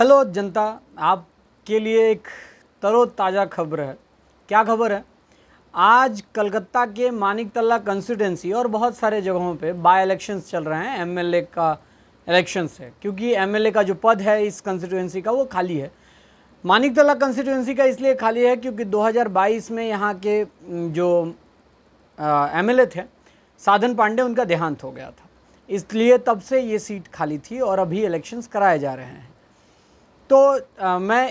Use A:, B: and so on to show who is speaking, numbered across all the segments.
A: hello जनता आप के लिए एक तरोताज़ा खबर है क्या खबर है आज कलकत्ता के मानिक तल्ला कंस्टिटेंसी और बहुत सारे जगहों पे बाई इलेक्शंस चल रहे हैं एमएलए का इलेक्शंस है क्योंकि एमएलए का जो पद है इस कंस्टिट्यूंसी का वो खाली है मानिक तल्ला कंस्टिट्यूंसी का इसलिए खाली है क्योंकि 2022 में यहाँ के जो एम थे साधन पांडे उनका देहांत हो गया था इसलिए तब से ये सीट खाली थी और अभी इलेक्शंस कराए जा रहे हैं तो आ, मैं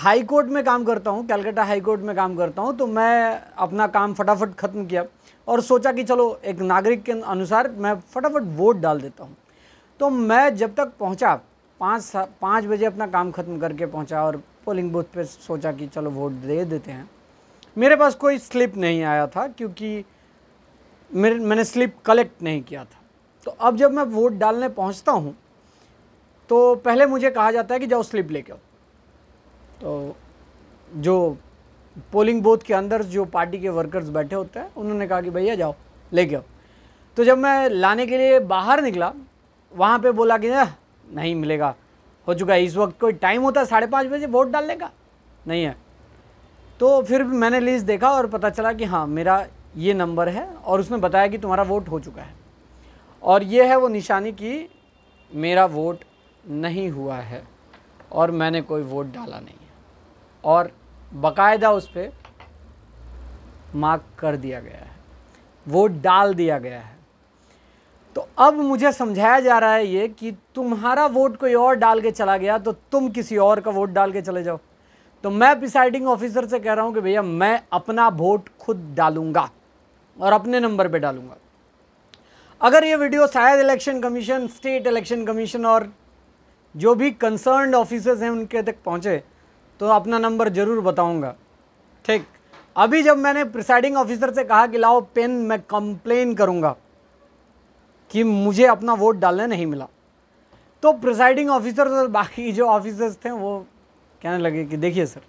A: हाई कोर्ट में काम करता हूँ कैलकाटा हाई कोर्ट में काम करता हूँ तो मैं अपना काम फटाफट ख़त्म किया और सोचा कि चलो एक नागरिक के अनुसार मैं फटाफट वोट डाल देता हूँ तो मैं जब तक पहुँचा पाँच पाँच बजे अपना काम ख़त्म करके पहुँचा और पोलिंग बूथ पे सोचा कि चलो वोट दे देते हैं मेरे पास कोई स्लिप नहीं आया था क्योंकि मेरे मैंने स्लिप कलेक्ट नहीं किया था तो अब जब मैं वोट डालने पहुँचता हूँ तो पहले मुझे कहा जाता है कि जाओ स्लिप लेके आओ तो जो पोलिंग बूथ के अंदर जो पार्टी के वर्कर्स बैठे होते हैं उन्होंने कहा कि भैया जाओ लेके आओ तो जब मैं लाने के लिए बाहर निकला वहाँ पे बोला कि नहीं मिलेगा हो चुका है इस वक्त कोई टाइम होता है साढ़े पाँच बजे वोट डालने का नहीं है तो फिर मैंने लिस्ट देखा और पता चला कि हाँ मेरा ये नंबर है और उसने बताया कि तुम्हारा वोट हो चुका है और ये है वो निशानी कि मेरा वोट नहीं हुआ है और मैंने कोई वोट डाला नहीं है और बाकायदा उस पर मार्क कर दिया गया है वोट डाल दिया गया है तो अब मुझे समझाया जा रहा है ये कि तुम्हारा वोट कोई और डाल के चला गया तो तुम किसी और का वोट डाल के चले जाओ तो मैं प्रिसाइडिंग ऑफिसर से कह रहा हूँ कि भैया मैं अपना वोट खुद डालूंगा और अपने नंबर पे डालूंगा अगर ये वीडियो शायद election commission state election commission और जो भी कंसर्न ऑफिसर्स हैं उनके तक पहुँचे तो अपना नंबर ज़रूर बताऊँगा ठीक अभी जब मैंने प्रिसाइडिंग ऑफिसर से कहा कि लाओ पेन मैं कंप्लेन करूँगा कि मुझे अपना वोट डालने नहीं मिला तो प्रिसाइडिंग ऑफिसर और बाकी जो ऑफिसर्स थे वो कहने लगे कि देखिए सर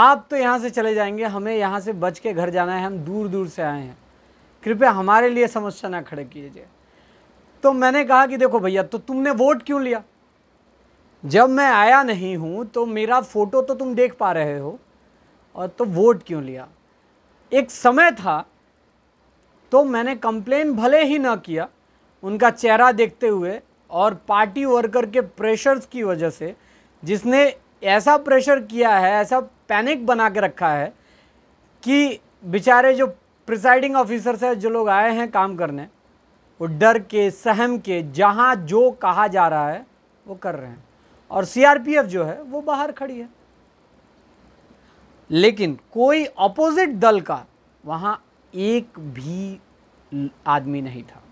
A: आप तो यहाँ से चले जाएंगे हमें यहाँ से बच के घर जाना है हम दूर दूर से आए हैं कृपया हमारे लिए समस्या ना खड़े कीजिए तो मैंने कहा कि देखो भैया तो तुमने वोट क्यों लिया जब मैं आया नहीं हूँ तो मेरा फ़ोटो तो तुम देख पा रहे हो और तो वोट क्यों लिया एक समय था तो मैंने कंप्लेन भले ही ना किया उनका चेहरा देखते हुए और पार्टी वर्कर के प्रेशर्स की वजह से जिसने ऐसा प्रेशर किया है ऐसा पैनिक बना के रखा है कि बेचारे जो प्रिसाइडिंग ऑफिसर्स हैं जो लोग आए हैं काम करने वो डर के सहम के जहाँ जो कहा जा रहा है वो कर रहे हैं और सीआरपीएफ जो है वो बाहर खड़ी है लेकिन कोई अपोजिट दल का वहां एक भी आदमी नहीं था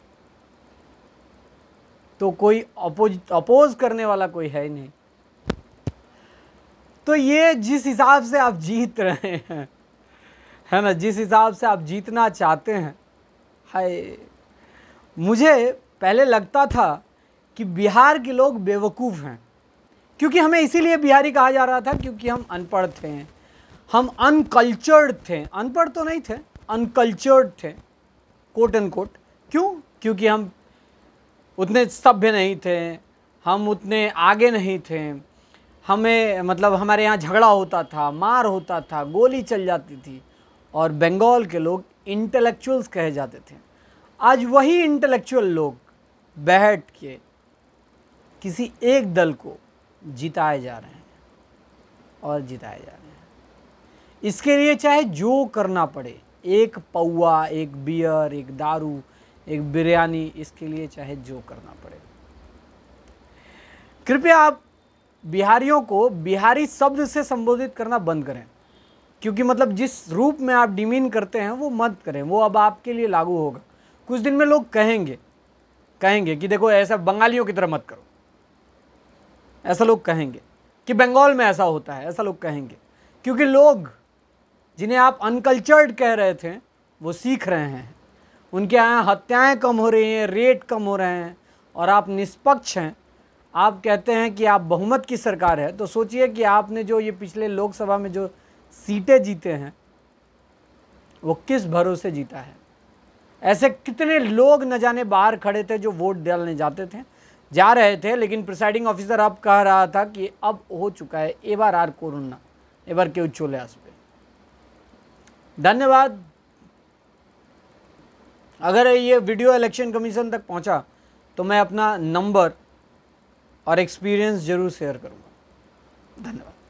A: तो कोई अपोज अपोज करने वाला कोई है ही नहीं तो ये जिस हिसाब से आप जीत रहे हैं है ना जिस हिसाब से आप जीतना चाहते हैं हाय मुझे पहले लगता था कि बिहार के लोग बेवकूफ़ हैं क्योंकि हमें इसीलिए बिहारी कहा जा रहा था क्योंकि हम अनपढ़ थे हम अनकल्चर्ड थे अनपढ़ तो नहीं थे अनकल्चर्ड थे कोट एंड कोट क्यों क्योंकि हम उतने सभ्य नहीं थे हम उतने आगे नहीं थे हमें मतलब हमारे यहाँ झगड़ा होता था मार होता था गोली चल जाती थी और बंगाल के लोग इंटेलेक्चुअल्स कहे जाते थे आज वही इंटेलेक्चुअल लोग बैठ के किसी एक दल को जिताए जा रहे हैं और जिताए जा रहे हैं इसके लिए चाहे जो करना पड़े एक पौवा एक बियर एक दारू एक बिरयानी इसके लिए चाहे जो करना पड़े कृपया आप बिहारियों को बिहारी शब्द से संबोधित करना बंद करें क्योंकि मतलब जिस रूप में आप डिमीन करते हैं वो मत करें वो अब आपके लिए लागू होगा कुछ दिन में लोग कहेंगे कहेंगे कि देखो ऐसा बंगालियों की तरह मत करो ऐसा लोग कहेंगे कि बंगाल में ऐसा होता है ऐसा लोग कहेंगे क्योंकि लोग जिन्हें आप अनकल्चर्ड कह रहे थे वो सीख रहे हैं उनके यहाँ हत्याएं कम हो रही हैं रेट कम हो रहे हैं और आप निष्पक्ष हैं आप कहते हैं कि आप बहुमत की सरकार है तो सोचिए कि आपने जो ये पिछले लोकसभा में जो सीटें जीते हैं वो किस भरोसे जीता है ऐसे कितने लोग न जाने बाहर खड़े थे जो वोट डालने जाते थे जा रहे थे लेकिन प्रिसाइडिंग ऑफिसर अब कह रहा था कि अब हो चुका है एबार आर कोरोना एबार बार के आसपे धन्यवाद अगर ये वीडियो इलेक्शन कमीशन तक पहुंचा तो मैं अपना नंबर और एक्सपीरियंस ज़रूर शेयर करूँगा धन्यवाद